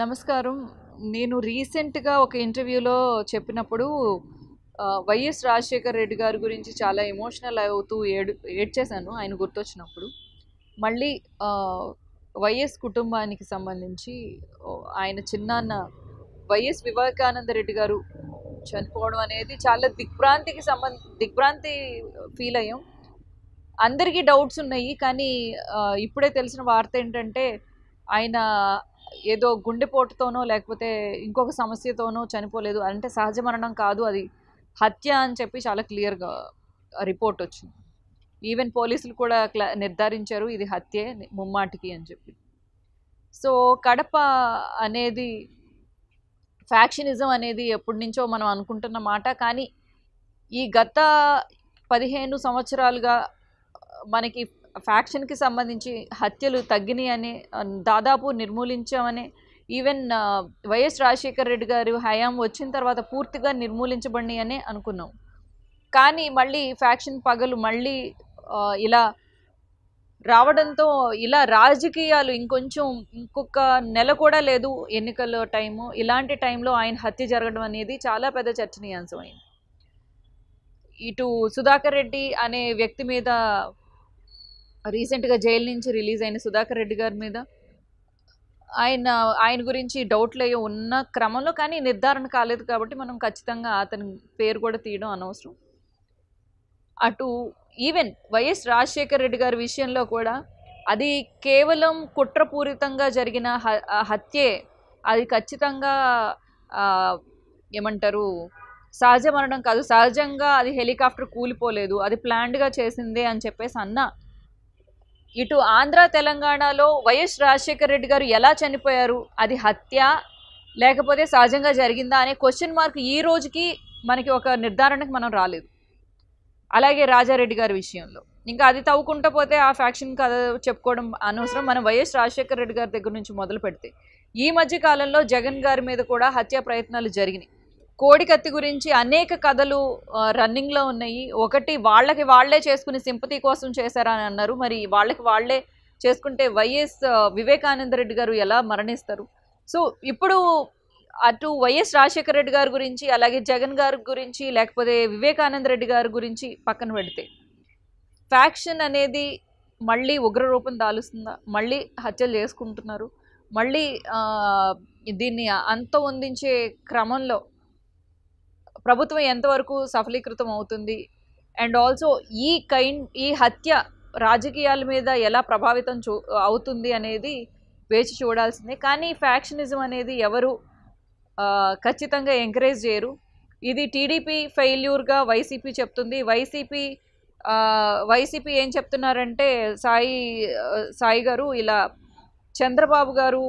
నమస్కారం నేను రీసెంట్గా ఒక ఇంటర్వ్యూలో చెప్పినప్పుడు వైఎస్ రాజశేఖర్ రెడ్డి గారి గురించి చాలా ఎమోషనల్ అవుతూ ఏడు ఏడ్చేశాను ఆయన గుర్తొచ్చినప్పుడు మళ్ళీ వైఎస్ కుటుంబానికి సంబంధించి ఆయన చిన్నాన్న వైఎస్ వివేకానంద రెడ్డి గారు చనిపోవడం అనేది చాలా దిగ్భ్రాంతికి సంబంధ దిగ్భ్రాంతి ఫీల్ అయ్యాం అందరికీ డౌట్స్ ఉన్నాయి కానీ ఇప్పుడే తెలిసిన వార్త ఏంటంటే ఆయన ఏదో గుండెపోటుతోనో లేకపోతే ఇంకొక సమస్యతోనో చనిపోలేదు అంటే సహజ మరణం కాదు అది హత్య అని చెప్పి చాలా క్లియర్గా రిపోర్ట్ వచ్చింది ఈవెన్ పోలీసులు కూడా నిర్ధారించారు ఇది హత్యే ముమ్మాటికి అని చెప్పి సో కడప అనేది ఫ్యాక్షనిజం అనేది ఎప్పటి నుంచో మనం అనుకుంటున్న మాట కానీ ఈ గత పదిహేను సంవత్సరాలుగా మనకి ఫ్యాక్షన్కి సంబంధించి హత్యలు తగ్గినాయని దాదాపు నిర్మూలించామని ఈవెన్ వైఎస్ రాజశేఖర్ రెడ్డి గారు హయాం వచ్చిన తర్వాత పూర్తిగా అని అనుకున్నాం కానీ మళ్ళీ ఫ్యాక్షన్ పగలు మళ్ళీ ఇలా రావడంతో ఇలా రాజకీయాలు ఇంకొంచెం ఇంకొక నెల కూడా లేదు ఎన్నికల టైము ఇలాంటి టైంలో ఆయన హత్య జరగడం అనేది చాలా పెద్ద చర్చనీయాంశమైంది ఇటు సుధాకర్ రెడ్డి అనే వ్యక్తి మీద రీసెంట్గా జైలు నుంచి రిలీజ్ అయిన సుధాకర్ రెడ్డి గారి మీద ఆయన ఆయన గురించి డౌట్లు అయ్యి ఉన్న క్రమంలో కానీ నిర్ధారణ కాలేదు కాబట్టి మనం ఖచ్చితంగా అతని పేరు కూడా తీయడం అనవసరం అటు ఈవెన్ వైఎస్ రాజశేఖర రెడ్డి గారి విషయంలో కూడా అది కేవలం కుట్రపూరితంగా జరిగిన హత్యే అది ఖచ్చితంగా ఏమంటారు సహజ మరణం కాదు సహజంగా అది హెలికాప్టర్ కూలిపోలేదు అది ప్లాండ్గా చేసిందే అని చెప్పేసి అన్నా ఇటు ఆంధ్ర తెలంగాణలో వైఎస్ రాజశేఖర రెడ్డి గారు ఎలా చనిపోయారు అది హత్య లేకపోతే సహజంగా జరిగిందా అనే క్వశ్చన్ మార్క్ ఈ రోజుకి మనకి ఒక నిర్ధారణకు మనం రాలేదు అలాగే రాజారెడ్డి గారి విషయంలో ఇంకా అది తవ్వుకుంటూ పోతే ఆ ఫ్యాక్షన్ కథ చెప్పుకోవడం అనవసరం మనం వైఎస్ రాజశేఖర రెడ్డి గారి దగ్గర నుంచి మొదలు పెడితే ఈ మధ్య కాలంలో జగన్ గారి మీద కూడా హత్యా ప్రయత్నాలు జరిగినాయి కోడికత్తి గురించి అనేక కథలు రన్నింగ్లో ఉన్నాయి ఒకటి వాళ్ళకి వాళ్లే చేసుకుని సింపతి కోసం చేశారని అన్నారు మరి వాళ్ళకి వాళ్లే చేసుకుంటే వైఎస్ వివేకానంద రెడ్డి గారు ఎలా మరణిస్తారు సో ఇప్పుడు అటు వైఎస్ రాజశేఖర రెడ్డి గారి గురించి అలాగే జగన్ గారి గురించి లేకపోతే వివేకానంద రెడ్డి గారి గురించి పక్కన పెడితే ఫ్యాక్షన్ అనేది మళ్ళీ ఉగ్రరూపం దాలుస్తుందా మళ్ళీ హత్యలు చేసుకుంటున్నారు మళ్ళీ దీన్ని అంత వందించే క్రమంలో ప్రభుత్వం ఎంతవరకు సఫలీకృతం అవుతుంది అండ్ ఆల్సో ఈ కైండ్ ఈ హత్య రాజకీయాల మీద ఎలా ప్రభావితం చూ అవుతుంది అనేది వేచి చూడాల్సిందే కానీ ఫ్యాక్షనిజం అనేది ఎవరు ఖచ్చితంగా ఎంకరేజ్ చేయరు ఇది టీడీపీ ఫెయిల్యూర్గా వైసీపీ చెప్తుంది వైసీపీ వైసీపీ ఏం చెప్తున్నారంటే సాయి సాయి గారు ఇలా చంద్రబాబు గారు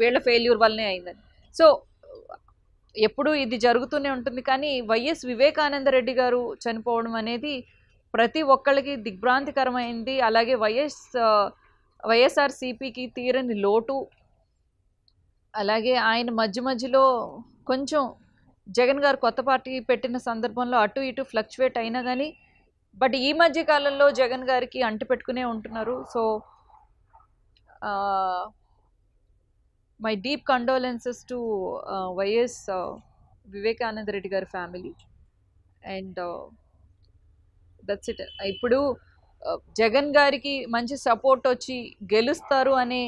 వీళ్ళ ఫెయిల్యూర్ వల్లనే అయిందని సో ఎప్పుడూ ఇది జరుగుతూనే ఉంటుంది కానీ వైఎస్ వివేకానందరెడ్డి గారు చనిపోవడం అనేది ప్రతి ఒక్కళ్ళకి దిగ్భ్రాంతికరమైంది అలాగే వైఎస్ వైఎస్ఆర్సీపీకి తీరని లోటు అలాగే ఆయన మధ్య మధ్యలో కొంచెం జగన్ గారు కొత్త పార్టీ పెట్టిన సందర్భంలో అటు ఇటు ఫ్లక్చువేట్ అయినా కానీ బట్ ఈ మధ్య కాలంలో జగన్ గారికి అంటు పెట్టుకునే ఉంటున్నారు so my deep condolences to YS Vivekananda Reddy గారి ఫ్యామిలీ అండ్ దట్స్ ఇట్ ఇప్పుడు జగన్ గారికి మంచి సపోర్ట్ వచ్చి గెలుస్తారు అనే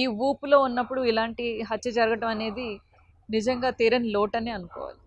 ఈ ఊపులో ఉన్నప్పుడు ఇలాంటి హత్య జరగటం అనేది నిజంగా తీరని లోటనే అనుకోవాలి